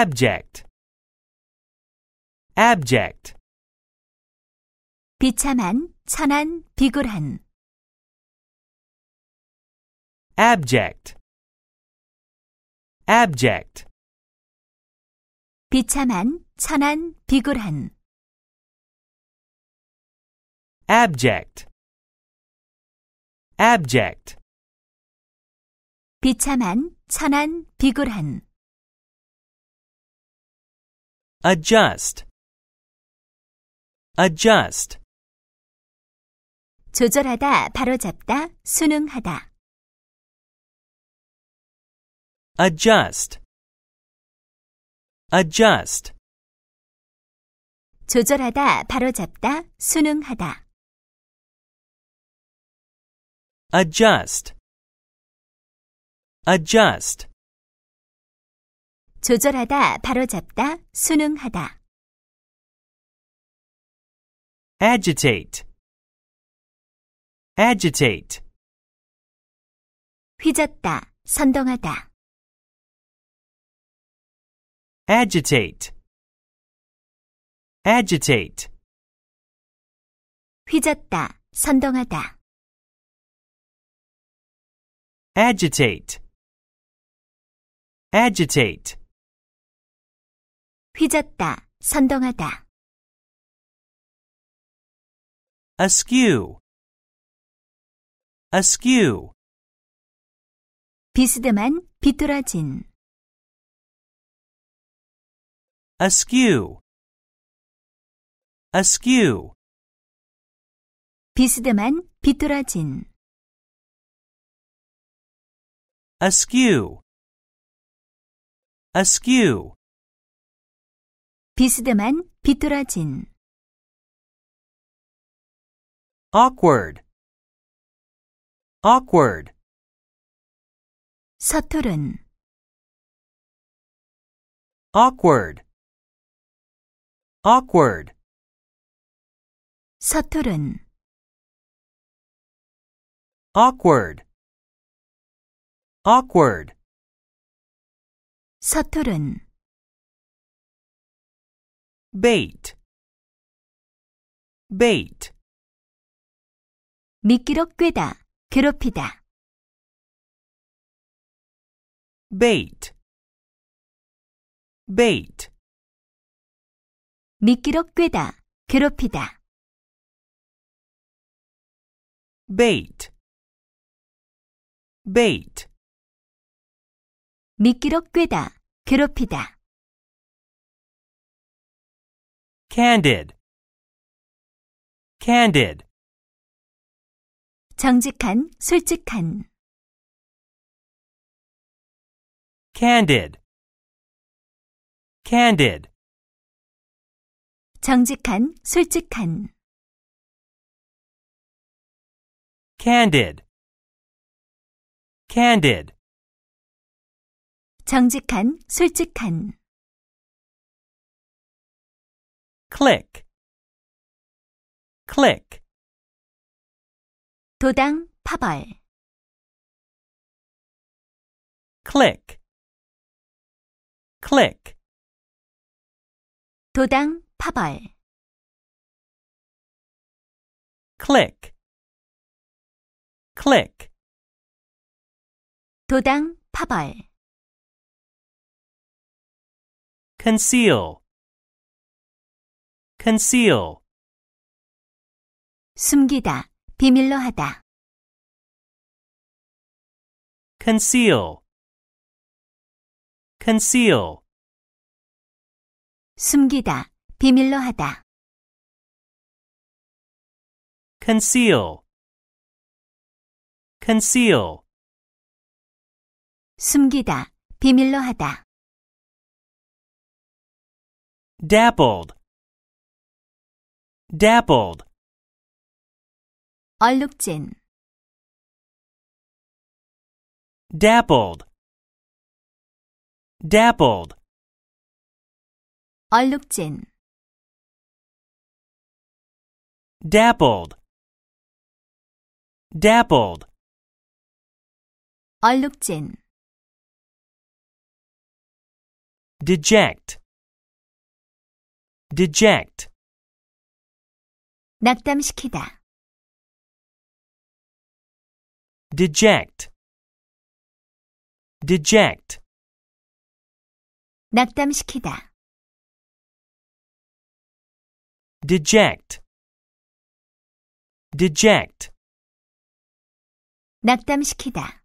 abject abject 비참한, 천한, 비굴한 abject abject 비참한, 천한, 비굴한 abject abject 비참한, 천한, 비굴한 adjust adjust 조절하다 바로잡다 수능하다 adjust adjust 조절하다 바로잡다 수능하다 adjust adjust 조절하다, 바로잡다, 순응하다. agitate agitate 휘젓다, 선동하다. agitate agitate 휘젓다, 선동하다. agitate agitate 휘젓다, 선동하다. askew askew 비스듬한, 비뚤어진 askew askew 비스듬한, 비뚤어진 askew askew 비스듬한 비뚤어진 awkward awkward 서투른 awkward awkward 서투른 awkward awkward 서투른 bait bait 미끼로 꿰다 괴롭히다 bait bait 미끼로 꿰다 괴롭히다 bait bait 미끼로 꿰다 괴롭히다 candid candid 정직한 솔직한 candid candid 정직한 솔직한 candid candid 정직한 솔직한 click click 도당 파벌 click click 도당 파벌 click click 도당 파벌 conceal conceal 숨기다, 비밀로 하다. conceal conceal 숨기다, 비밀로 하다. conceal conceal 숨기다, 비밀로 하다. dappled dappled 얼룩진 dappled dappled 얼룩진 dappled dappled 얼룩진 deject deject 낙담시키다. deject deject 낙담시키다. deject deject 낙담시키다.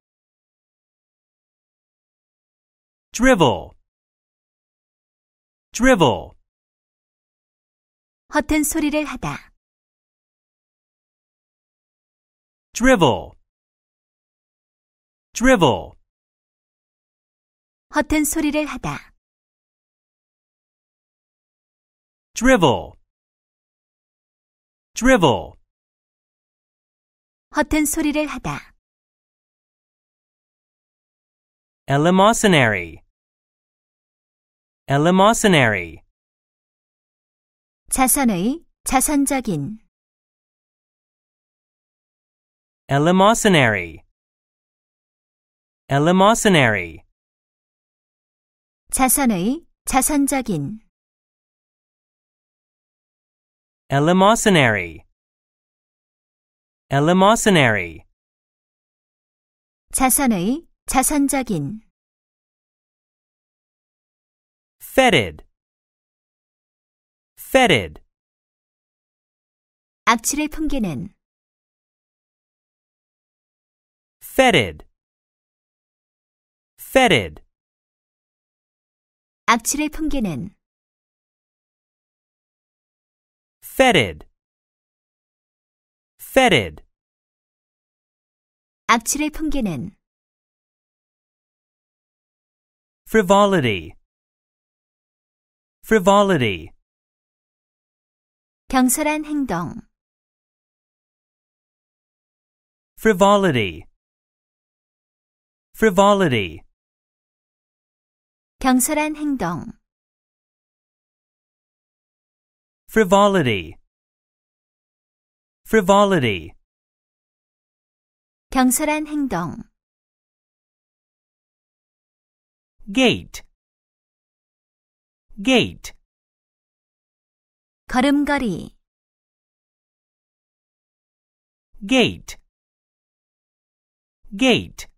drivel drivel 허튼 소리를 하다. drivel, drivel. 허튼 소리를 하다. drivel, drivel. 허튼 소리를 하다. eleemosynary, eleemosynary. 자선의, 자선적인. eleemosynary eleemosynary 자산의 자산적인. eleemosynary eleemosynary 자산의 자산적인. fetid fetid 악취를 풍기는 fetid fetid 악취를 풍기는 fetid fetid 악취를 풍기는 frivolity frivolity 경솔한 행동 frivolity frivolity. 경솔한 행동. frivolity. frivolity. 경솔한 행동. gate. gate. 걸음걸이. gate. gate.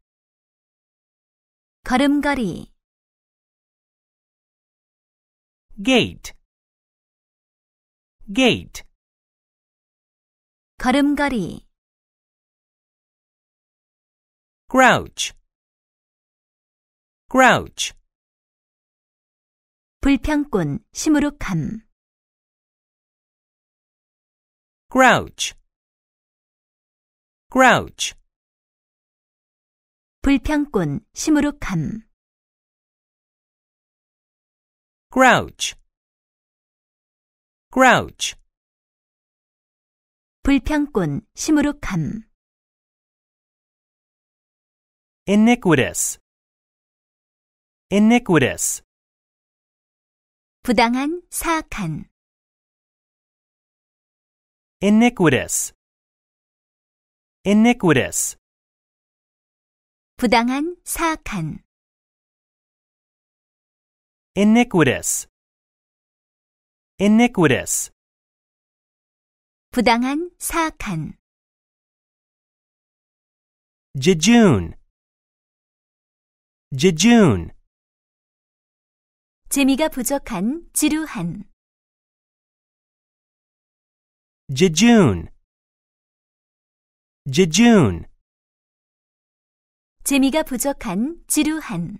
걸음걸이 gate gate 걸음걸이 grouch grouch 불평꾼 시무룩함 grouch grouch 불평꾼, 시무룩함. grouch, grouch. 불평꾼, 시무룩함. iniquitous, iniquitous. 부당한, 사악한. iniquitous, iniquitous. 부당한, 사악한. iniquitous, iniquitous. 부당한, 사악한. jejune, jejune. 재미가 부족한, 지루한. jejune, jejune. 재미가 부족한, 지루한.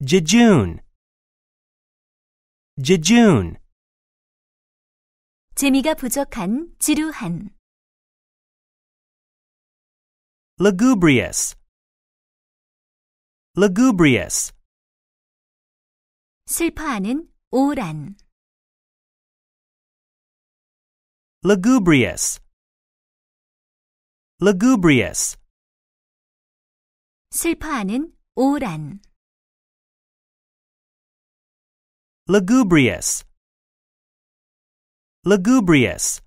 jejune, jejune. 재미가 부족한, 지루한. lugubrious, lugubrious. 슬퍼하는, 우울한. lugubrious. lugubrious 슬퍼하는 우울한 lugubrious lugubrious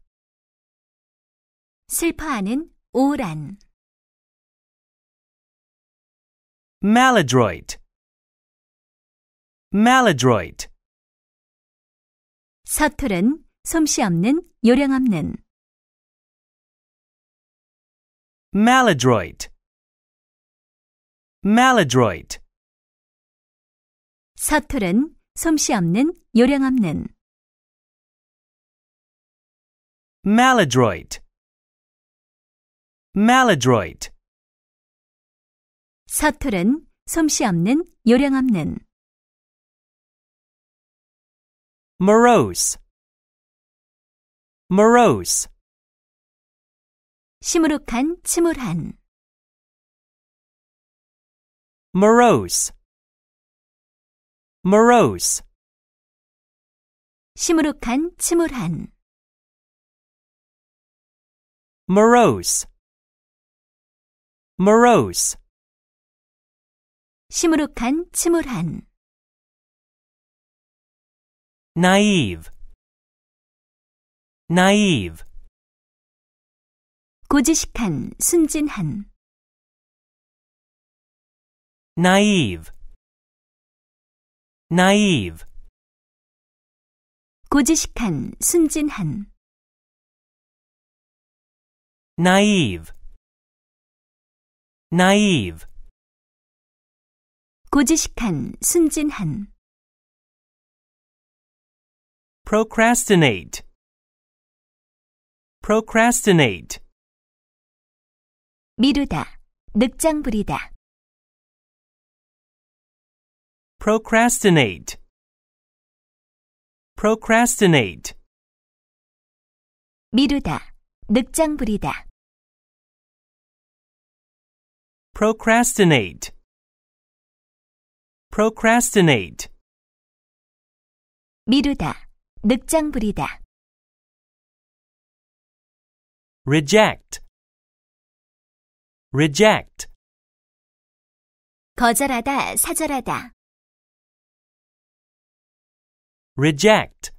슬퍼하는 우울한 maladroit maladroit 서투른 솜씨 없는 요령 없는 maladroit maladroit 서툴은 솜씨 없는 요령 없는 maladroit maladroit 서툴은 솜씨 없는 요령 없는 morose morose 시무룩한, 침울한 morose morose 시무룩한, 침울한 morose morose 시무룩한, 침울한 naive naive 고지식한, 순진한. naive, naive. 고지식한, 순진한. naive, naive. 고지식한, 순진한. procrastinate, procrastinate. 미루다, 늑장 부리다. procrastinate procrastinate 미루다, 늑장 부리다. procrastinate procrastinate 미루다, 늑장 부리다. reject reject 거절하다 사절하다 reject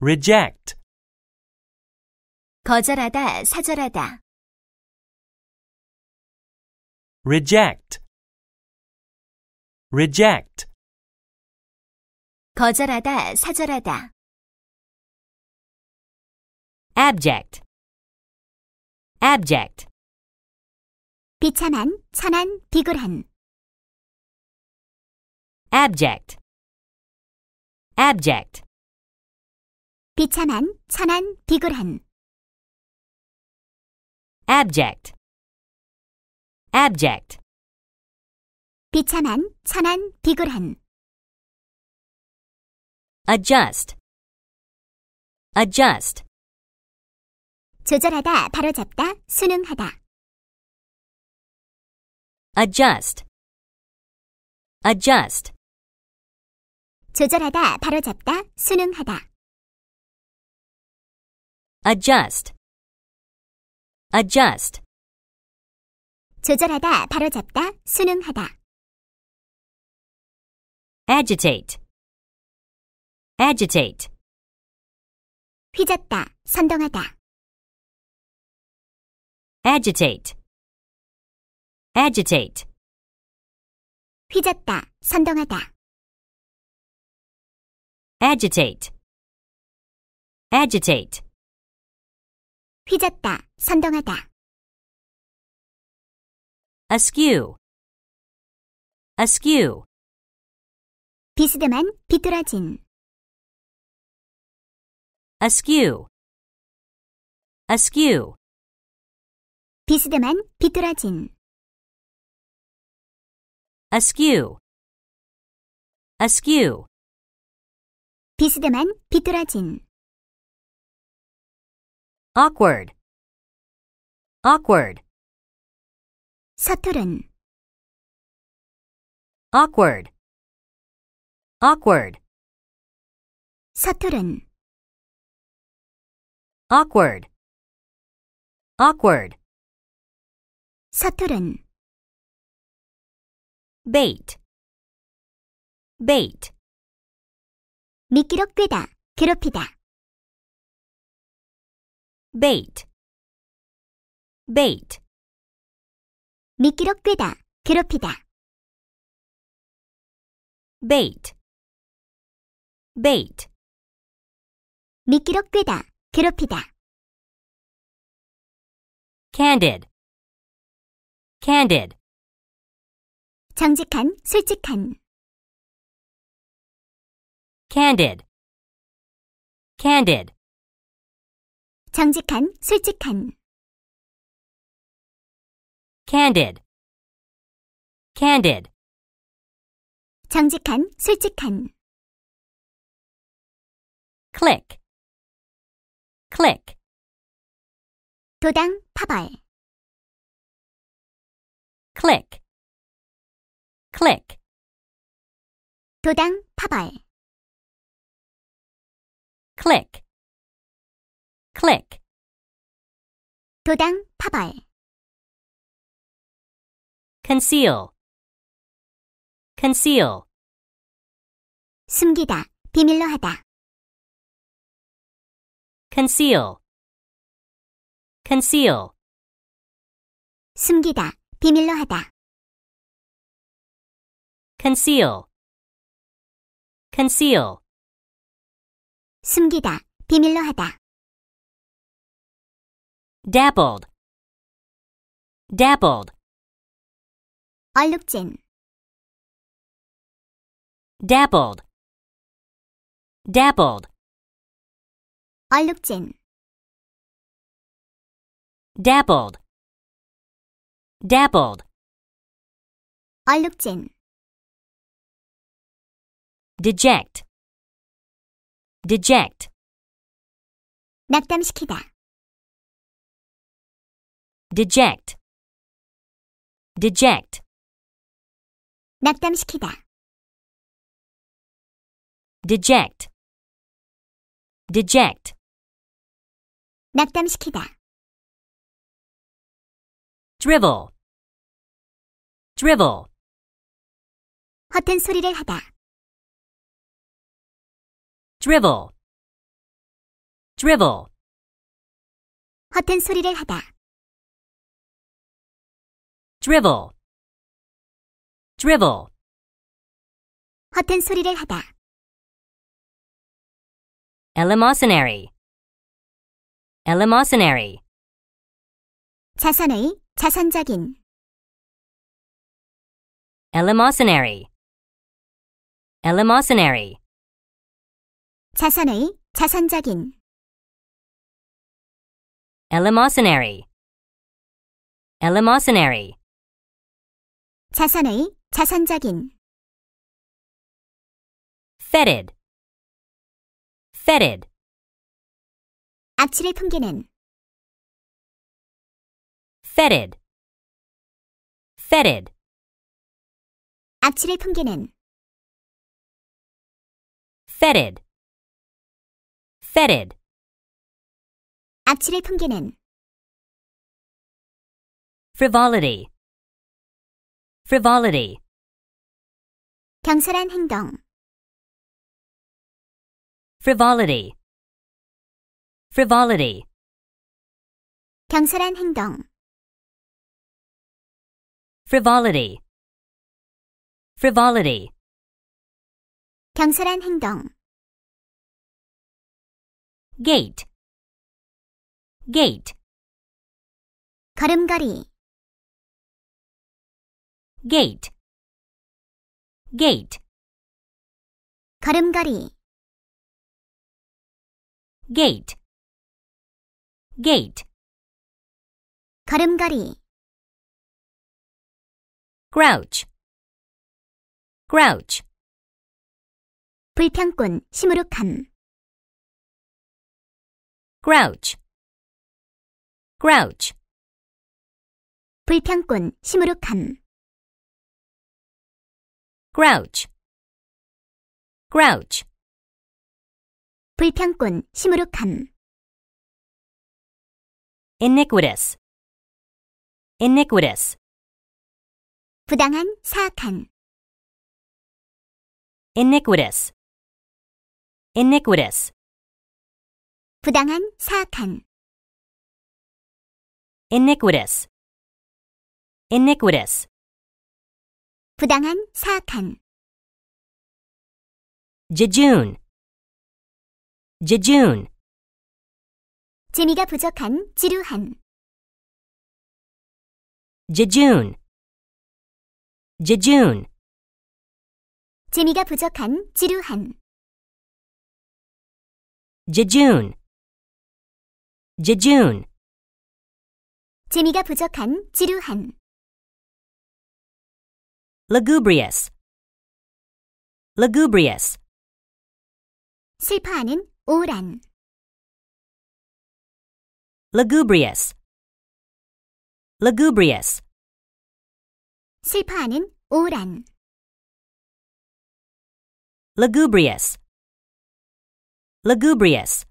reject 거절하다 사절하다 reject reject 거절하다 사절하다 abject abject 비참한, 천한, 비굴한 abject abject 비참한, 천한, 비굴한 abject abject 비참한, 천한, 비굴한 adjust adjust 조절하다, 바로잡다, 수능하다 adjust adjust 조절하다, 바로잡다, 순응하다. adjust adjust 조절하다, 바로잡다, 순응하다. agitate agitate 휘젓다, 선동하다. agitate agitate. 휘젓다, 선동하다. agitate. agitate. 휘젓다, 선동하다. askew. askew. 비스듬한, 비뚤어진. askew. askew. 비스듬한, 비뚤어진 askew askew 비스듬한 비뚤어진 awkward awkward 서투른 awkward awkward 서투른 awkward awkward 서투른 bait bait 미끼로 끄다 괴롭히다 bait bait 미끼로 끄다 괴롭히다 bait bait 미끼로 끄다 괴롭히다 candid candid 정직한, 솔직한. candid candid 정직한, 솔직한. candid candid 정직한, 솔직한. click click 도당, 파벌. click click. 도당 파발. click click 도당 파발. conceal conceal 숨기다 비밀로 하다 conceal conceal 숨기다 비밀로 하다 conceal, conceal. 숨기다, 비밀로 하다. dabbled, dabbled. 얼룩진. dabbled, dabbled. 얼룩진. dabbled, dabbled. 얼룩진. deject, deject. 낙담시키다. deject, deject. 낙담시키다. deject, deject. 낙담시키다. drivel, drivel. 허튼 소리를 하다. drivel drivel 허튼 소리를 하다 drivel drivel 허튼 소리를 하다 eleemosynary eleemosynary 자산의 자산적인 eleemosynary eleemosynary 자산의 자산작인 eleemosynary eleemosynary 자산의 자산작인 fetid fetid 악취를 풍기는 fetid fetid 악취를 풍기는 fetid fetid. 악취를 풍기는 frivolity frivolity 경솔한 행동 frivolity frivolity 경솔한 행동 frivolity frivolity 경솔한 행동 gate gate 걸음걸이 gate gate 걸음걸이 gate gate 걸음걸이 c r o u c h c r o u c h 불평꾼 시무룩함 grouch, grouch. 불평꾼, 시무룩함. grouch, grouch. 불평꾼, 시무룩함. iniquitous, iniquitous. 부당한, 사악한. iniquitous, iniquitous. 부당한, 사악한. iniquitous, iniquitous. 부당한, 사악한. jejune, jejune. 재미가 부족한, 지루한. jejune, jejune. 재미가 부족한, 지루한. jejune. jejune. 재미가 부족한, 지루한. lugubrious, lugubrious. 슬퍼하는, 우울한. lugubrious, lugubrious. 슬퍼하는, 우울한. lugubrious, lugubrious.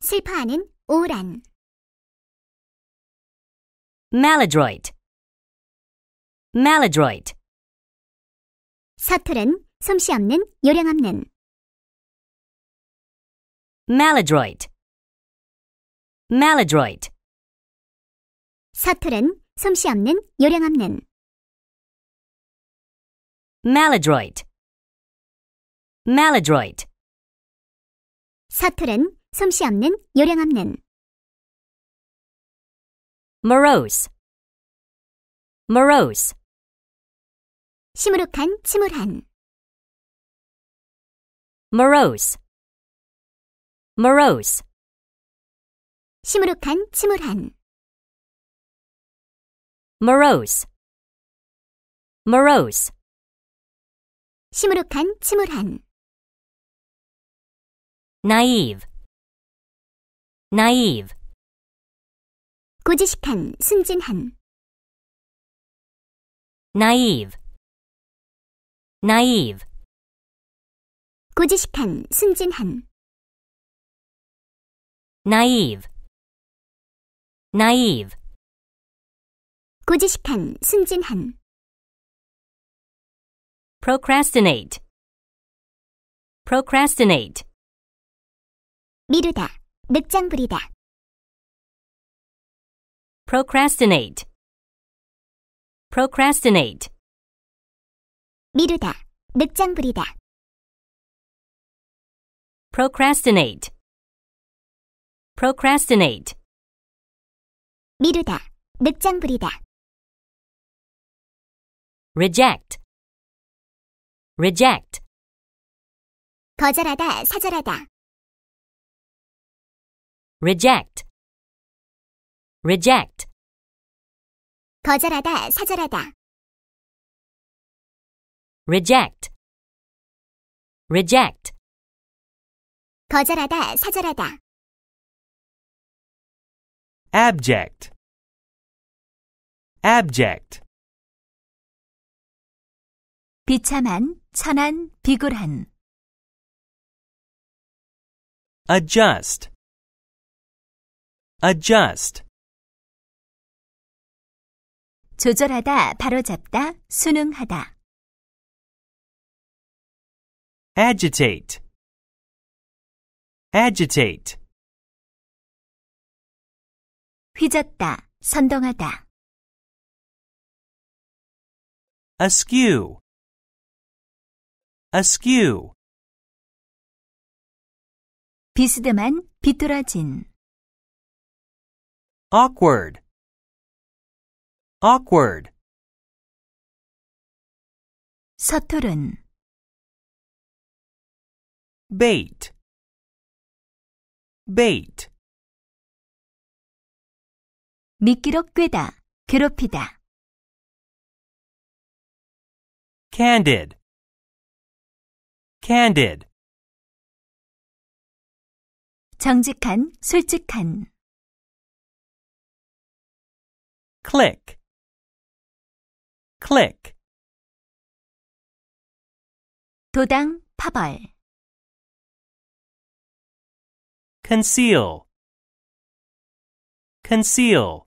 슬퍼하는 오란 maladroit maladroit 서투른 솜씨 없는 요령 없는 maladroit maladroit 서투른 솜씨 없는 요령 없는 maladroit maladroit 서투른 솜씨 없는, 요령 없는. morose, morose. 시무룩한, 침울한. morose, morose. 시무룩한, 침울한. morose, morose. 시무룩한, 침울한. naive, naive 고지식한, 순진한 naive naive 고지식한, 순진한 naive naive 고지식한, 순진한 procrastinate procrastinate 미루다 늑장 procrastinate procrastinate 미루다. 늑장 procrastinate procrastinate 미루다. 늑장 reject reject 거절하다, 사절하다 reject reject 거절하다 사절하다 reject reject 거절하다 사절하다 abject abject 비참한 천한 비굴한 adjust adjust 조절하다, 바로잡다, 수능하다. agitate agitate 휘젓다, 선동하다. askew askew 비스듬한, 비뚤어진 awkward, awkward. 서투른 bait, bait. 미끼로 꿰다, 괴롭히다. candid, candid. 정직한, 솔직한. click, click. 도당, 파벌. conceal, conceal.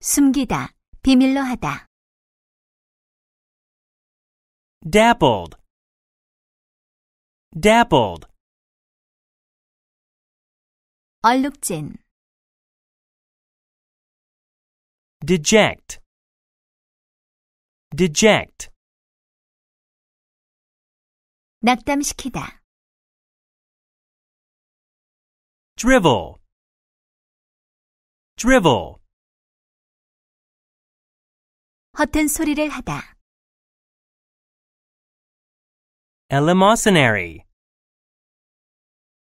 숨기다, 비밀로 하다. dappled, dappled. 얼룩진 deject deject 낙담시키다 drivel drivel 허튼 소리를 하다 eleemosynary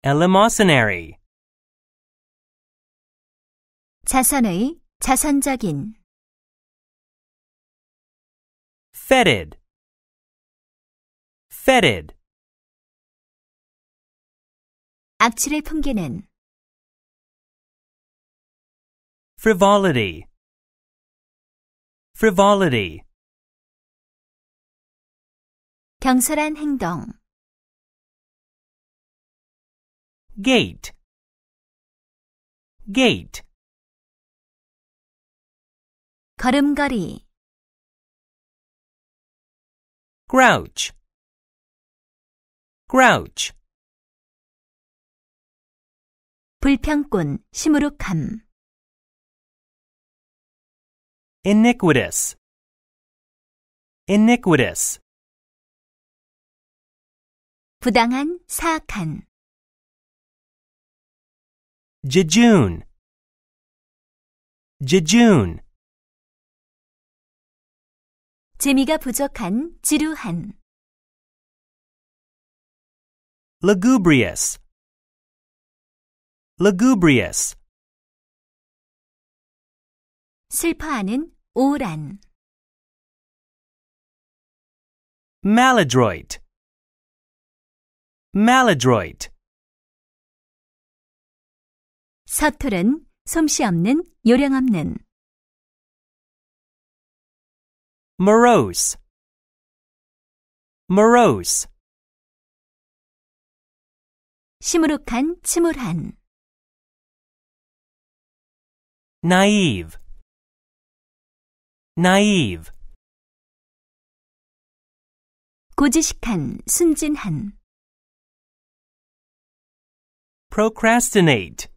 eleemosynary 자선의 자선적인 fetid fetid 악취를 풍기는 frivolity frivolity 경솔한 행동 gate gate 걸음걸이 grouch grouch 불평꾼 시무룩함 iniquitous iniquitous 부당한 사악한 jejune jejune 재미가 부족한, 지루한. lugubrious, lugubrious. 슬퍼하는, 우울한. maladroit, maladroit. 서투른, 솜씨 없는, 요령 없는. morose morose 시무룩한 침울한 naive naive 고지식한 순진한 procrastinate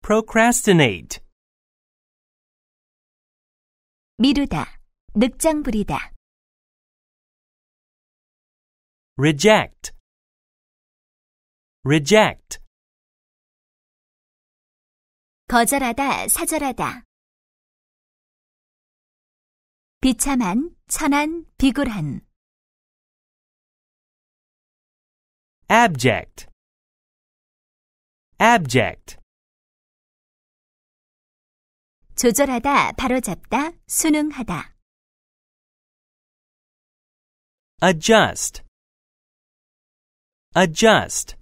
procrastinate 미루다, 늑장 부리다. reject, reject, 거절하다, 사절하다. 비참한, 천한, 비굴한. abject, abject. 조절하다, 바로잡다, 수능하다. adjust adjust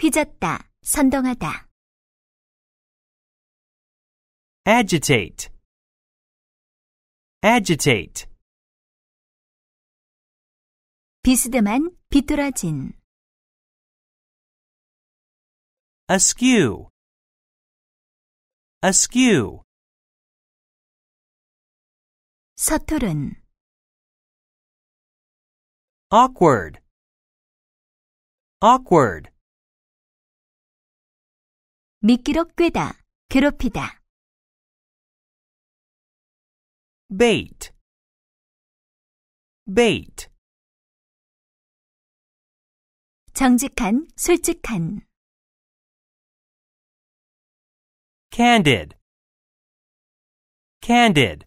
휘젓다, 선동하다. agitate agitate 비스듬한, 비뚤어진 askew askew 서투른 awkward awkward 미끼로 꿰다 괴롭히다 bait bait 정직한 솔직한 Candid. Candid.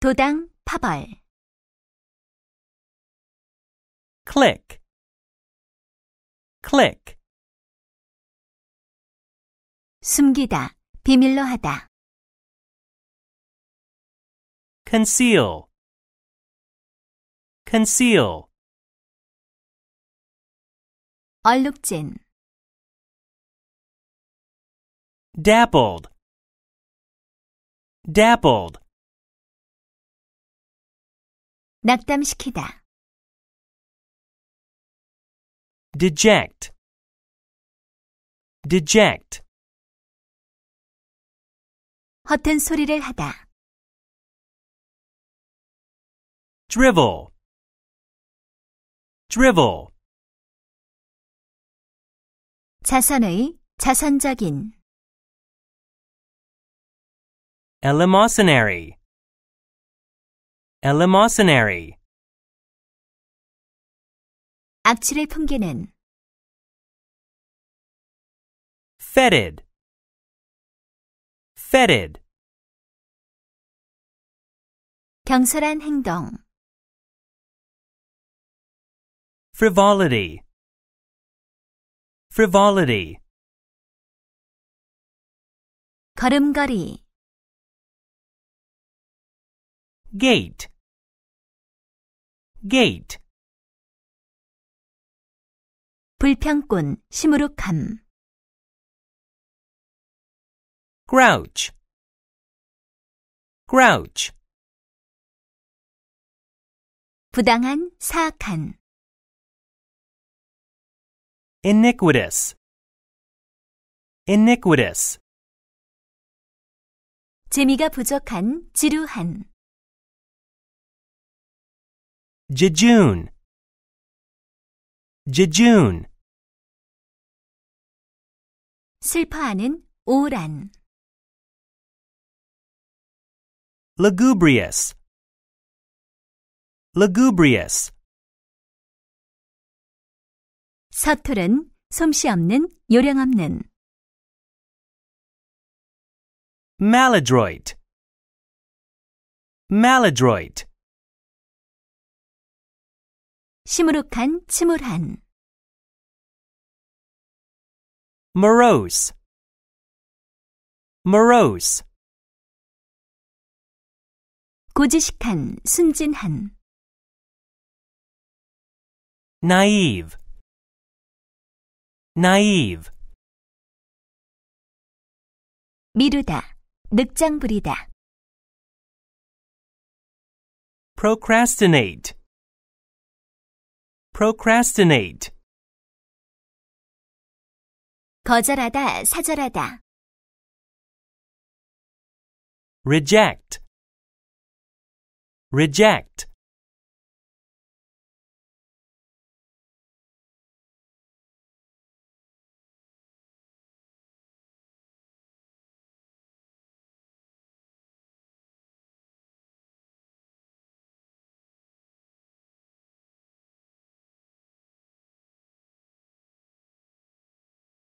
도당 파벌. Click. Click. 숨기다, 비밀로 하다. conceal, conceal. 얼룩진 dappled dappled 낙담시키다 deject deject 허튼 소리를 하다 drivel drivel 자선의 자선적인 eleemosynary eleemosynary 악취를 풍기는 fetid fetid 경솔한 행동 frivolity frivolity 걸음걸이 gate gate 불평꾼, 시무룩함 grouch grouch 부당한, 사악한 iniquitous iniquitous 재미가 부족한, 지루한 Jejun. Jejun. 슬퍼하는 우울한 lugubrious lugubrious 서툴은 솜씨 없는 요령 없는 maladroit maladroit 시무룩한, 침울한 morose morose 고지식한, 순진한 naive naive 미루다, 늑장 부리다 procrastinate procrastinate. 거절하다, 사절하다. reject, reject.